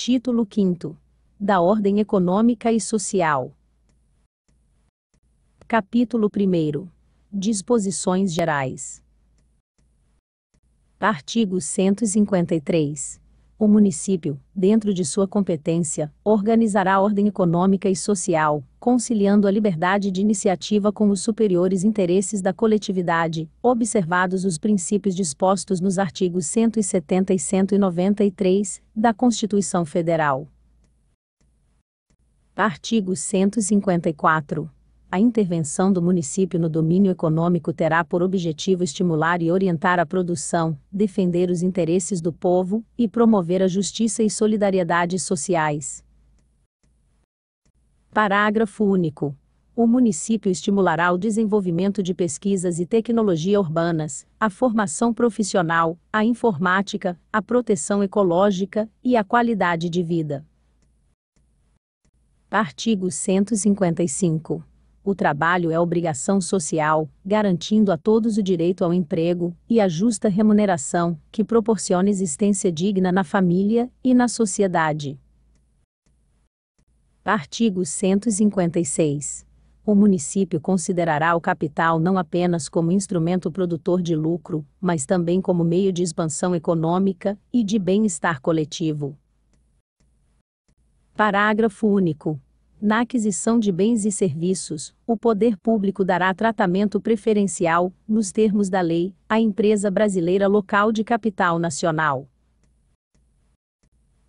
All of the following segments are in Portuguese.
Título 5 Da Ordem Econômica e Social. Capítulo 1 Disposições Gerais. Artigo 153 o município, dentro de sua competência, organizará a ordem econômica e social, conciliando a liberdade de iniciativa com os superiores interesses da coletividade, observados os princípios dispostos nos artigos 170 e 193 da Constituição Federal. Artigo 154. A intervenção do município no domínio econômico terá por objetivo estimular e orientar a produção, defender os interesses do povo e promover a justiça e solidariedade sociais. Parágrafo único. O município estimulará o desenvolvimento de pesquisas e tecnologia urbanas, a formação profissional, a informática, a proteção ecológica e a qualidade de vida. Artigo 155. O trabalho é obrigação social, garantindo a todos o direito ao emprego e à justa remuneração, que proporciona existência digna na família e na sociedade. Artigo 156. O município considerará o capital não apenas como instrumento produtor de lucro, mas também como meio de expansão econômica e de bem-estar coletivo. Parágrafo único. Na aquisição de bens e serviços, o poder público dará tratamento preferencial, nos termos da lei, à empresa brasileira local de capital nacional.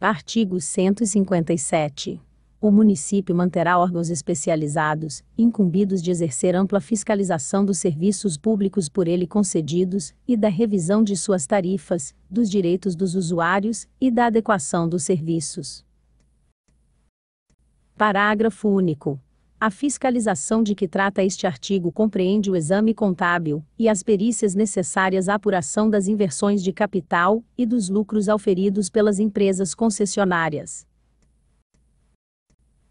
Artigo 157. O município manterá órgãos especializados, incumbidos de exercer ampla fiscalização dos serviços públicos por ele concedidos e da revisão de suas tarifas, dos direitos dos usuários e da adequação dos serviços. Parágrafo único. A fiscalização de que trata este artigo compreende o exame contábil e as perícias necessárias à apuração das inversões de capital e dos lucros auferidos pelas empresas concessionárias.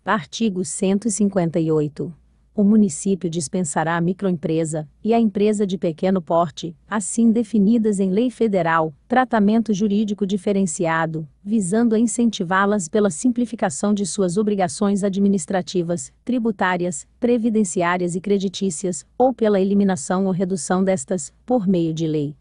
Artigo 158 o município dispensará a microempresa e a empresa de pequeno porte, assim definidas em lei federal, tratamento jurídico diferenciado, visando a incentivá-las pela simplificação de suas obrigações administrativas, tributárias, previdenciárias e creditícias, ou pela eliminação ou redução destas, por meio de lei.